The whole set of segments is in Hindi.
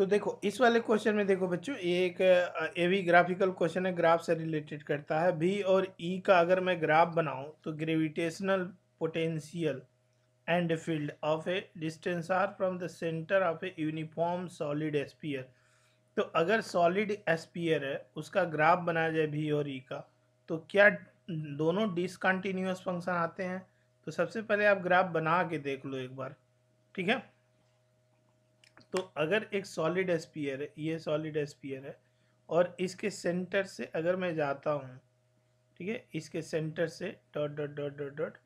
तो देखो इस वाले क्वेश्चन में देखो बच्चों ये एक ए भी ग्राफिकल क्वेश्चन है ग्राफ से रिलेटेड करता है बी और ई e का अगर मैं ग्राफ बनाऊं तो gravitational potential and field of a distance R from the centre of a uniform solid sphere तो अगर सॉलिड एस्पियर है उसका ग्राफ बनाया जाए भी और ई e का तो क्या दोनों डिसकंटिन्यूस फंक्शन आते हैं तो सबसे पहले आप ग्राफ बना के देख लो एक बार ठीक है तो अगर एक सॉलिड एस्पियर है ये सॉलिड एस्पियर है और इसके सेंटर से अगर मैं जाता हूँ ठीक है इसके सेंटर से dot dot dot dot dot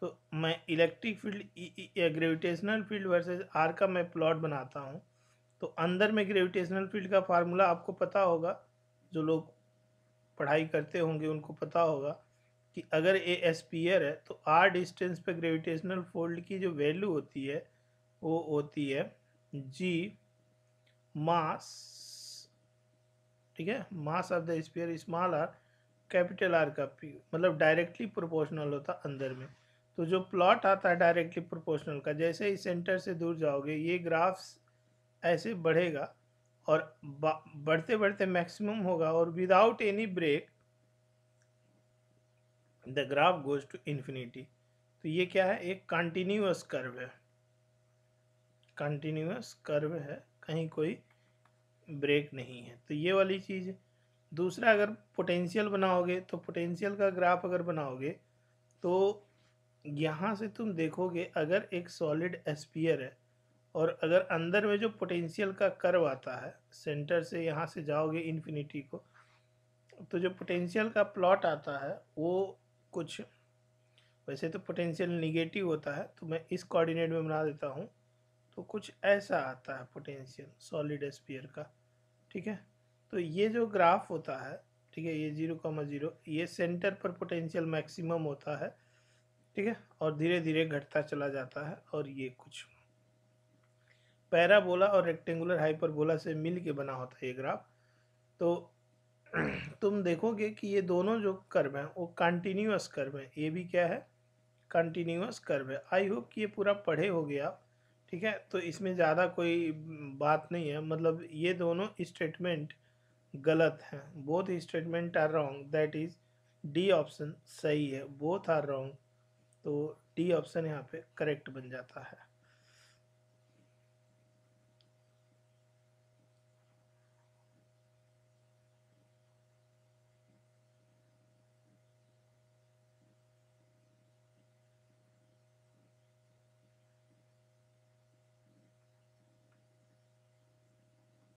तो मैं electric field gravitational field versus R का मैं प्लॉट बनाता हूँ तो अंदर में ग्रेविटेशनल फील्ड का फार्मूला आपको पता होगा जो लोग पढ़ाई करते होंगे उनको पता होगा कि अगर ए एस्पियर है तो आर डिस्टेंस पे ग्रेविटेशनल फोल्ड की जो वैल्यू होती है वो होती है जी मास ठीक है mass of the sphere small R capital R का पी मतलब डायरेक्टली प्रोपोर्शनल होता अंदर में तो जो प्लॉट आता है डायरेक्टली प्रोपोर्शनल का जैसे ही सेंटर से दूर जाओगे ये ग्राफ्स ऐसे बढ़ेगा और बढ़ते बढ़ते मैक्सिमम होगा और without any break the graph goes to infinity तो ये क्या है एक कंटिन्यूस कर्व है कंटिन्यूस कर्व है कहीं कोई ब्रेक नहीं है तो ये वाली चीज़ दूसरा अगर पोटेंशियल बनाओगे तो पोटेंशियल का ग्राफ अगर बनाओगे तो यहाँ से तुम देखोगे अगर एक सॉलिड एस्पियर है और अगर अंदर में जो पोटेंशियल का कर्व आता है सेंटर से यहाँ से जाओगे इन्फिनिटी को तो जो पोटेंशियल का प्लॉट आता है वो कुछ वैसे तो पोटेंशियल निगेटिव होता है तो मैं इस कोऑर्डिनेट में बना देता हूँ तो कुछ ऐसा आता है पोटेंशियल सॉलिड स्पीयर का ठीक है तो ये जो ग्राफ होता है ठीक है ये जीरो कॉमा जीरो ये सेंटर पर पोटेंशियल मैक्सिमम होता है ठीक है और धीरे धीरे घटता चला जाता है और ये कुछ पैराबोला और रेक्टेंगुलर हाइपरबोला से मिल के बना होता है ये ग्राफ तो तुम देखोगे कि ये दोनों जो कर्व हैं वो कंटिन्यूस कर्व हैं ये भी क्या है कंटिन्यूस कर्व है आई होप कि ये पूरा पढ़े हो गया आप ठीक है तो इसमें ज़्यादा कोई बात नहीं है मतलब ये दोनों स्टेटमेंट गलत हैं both statements are wrong that is D option सही है बोथ आर रॉन्ग तो डी ऑप्शन यहाँ पे करेक्ट बन जाता है